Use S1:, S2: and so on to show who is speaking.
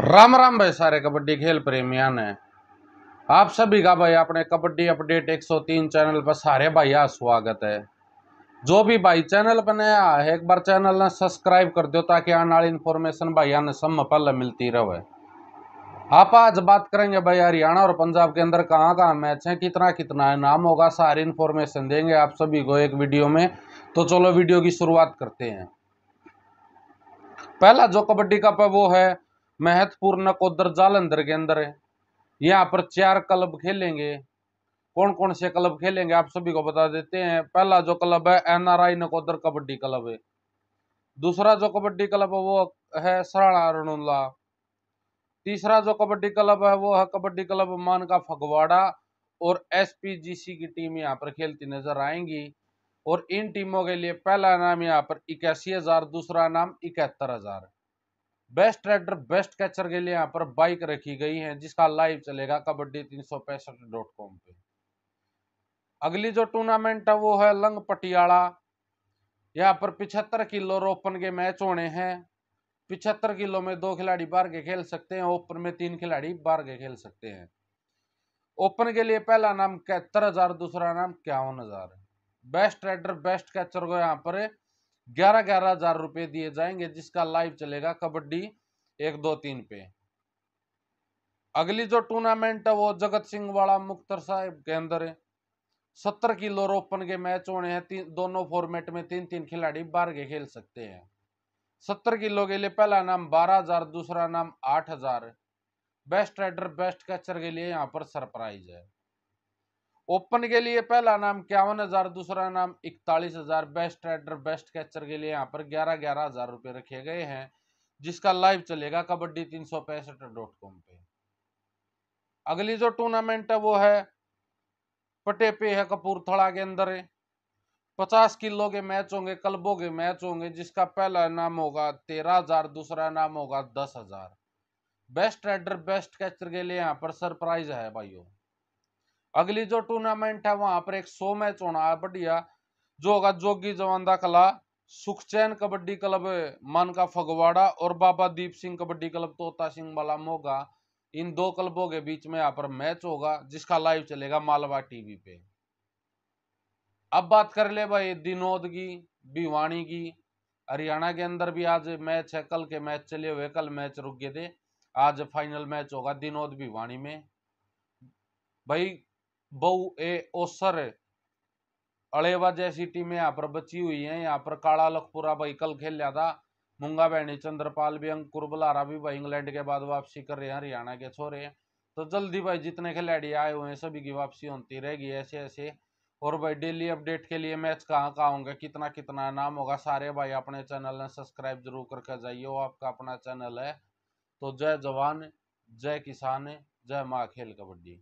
S1: राम राम भाई सारे कबड्डी खेल प्रेमिया ने आप सभी का भाई अपने कबड्डी अपडेट 103 चैनल पर सारे भाई स्वागत है जो भी भाई चैनल पर नया है एक बार चैनल ने सब्सक्राइब कर दो ताकि आने वाली इन्फॉर्मेशन भाई ने सब पहले मिलती रहे आप आज बात करेंगे भाई हरियाणा और पंजाब के अंदर कहाँ कहाँ मैच है कितना कितना है नाम होगा सारी इन्फॉर्मेशन देंगे आप सभी को एक वीडियो में तो चलो वीडियो की शुरुआत करते हैं पहला जो कबड्डी कप है वो है महत्वपूर्ण नकोदर जालंधर के अंदर है यहाँ पर चार क्लब खेलेंगे कौन कौन से क्लब खेलेंगे आप सभी को बता देते हैं पहला जो क्लब है एनआरआई नकोदर कबड्डी क्लब है दूसरा जो कबड्डी क्लब है वो है सराणा अरुणुल्ला तीसरा जो कबड्डी क्लब है वो है कबड्डी क्लब मान का फगवाड़ा और एसपीजीसी की टीम यहाँ पर खेलती नजर आएंगी और इन टीमों के लिए पहला नाम यहाँ पर इक्यासी हजार दूसरा नाम इकहत्तर हजार बेस्ट राइडर बेस्ट कैचर के लिए यहाँ पर बाइक रखी गई है जिसका लाइव चलेगा कबड्डी तीन सौ पैंसठ डॉट कॉम पे अगली जो टूर्नामेंट है वो है लंग पटियाला यहाँ पर पिछहत्तर किलो ओपन के मैच होने हैं पिछहत्तर किलो में दो खिलाड़ी बार के खेल सकते हैं ओपन में तीन खिलाड़ी बार के खेल सकते हैं ओपन के लिए पहला नाम इकहत्तर हजार दूसरा नाम इक्यावन हजार बेस्ट राइडर बेस्ट कैचर को यहाँ पर ग्यारह ग्यारह हजार रुपए दिए जाएंगे जिसका लाइव चलेगा कबड्डी एक दो तीन पे अगली जो टूर्नामेंट है वो जगत सिंह वाला मुख्तर साहब के अंदर है सत्तर किलो रोपन के मैच होने हैं तीन दोनों फॉर्मेट में तीन तीन खिलाड़ी बार के खेल सकते हैं सत्तर किलो के लिए पहला नाम बारह हजार दूसरा नाम आठ हजार बेस्ट राइडर बेस्ट कैचर के लिए यहाँ पर सरप्राइज है ओपन के लिए पहला नाम इक्यावन हजार दूसरा नाम इकतालीस हजार बेस्ट राइडर बेस्ट कैचर के लिए यहाँ पर ग्यारह ग्यारह हजार रुपए रखे गए हैं जिसका लाइव चलेगा कबड्डी तीन सौ पैंसठ डॉट कॉम पे अगली जो टूर्नामेंट है वो है पटे पे है कपूरथड़ा के अंदर पचास किलो के मैच होंगे कल्बों के मैच होंगे जिसका पहला नाम होगा तेरह हजार दूसरा नाम होगा दस हजार बेस्ट राइडर बेस्ट कैचर के लिए यहाँ पर सरप्राइज है भाइयों अगली जो टूर्नामेंट है वहां पर एक सो मैच होना है बढ़िया जो होगा जोगी जवान कला सुखचैन कबड्डी क्लब मन का फगवाड़ा और बाबा दीप सिंह कबड्डी क्लब तोता सिंह वाला मोगा इन दो क्लबों के बीच में यहाँ पर मैच होगा जिसका लाइव चलेगा मालवा टीवी पे अब बात कर ले भाई दिनोद की भिवाणी की हरियाणा के अंदर भी आज मैच है कल के मैच चले हुए कल मैच रुक गए थे आज फाइनल मैच होगा दिनोद भिवाणी में भाई बऊ ए ओसर अड़ेवा जैसी टीमें यहाँ पर बची हुई हैं यहाँ पर काला लखपुरा भाई कल खेल लिया था मुंगा बहनी चंद्रपाल भी अंकुर बुलारा भी भाई इंग्लैंड के बाद वापसी कर रहे हैं हरियाणा के छोरे हैं तो जल्दी भाई जितने खिलाड़ी आए हुए हैं सभी की वापसी होती रहेगी ऐसे ऐसे और भाई डेली अपडेट के लिए मैच कहाँ कहाँ होंगे कितना कितना नाम होगा सारे भाई अपने चैनल ने सब्सक्राइब जरूर करके जाइए वो आपका अपना चैनल है तो जय जवान जय किसान जय माँ खेल कबड्डी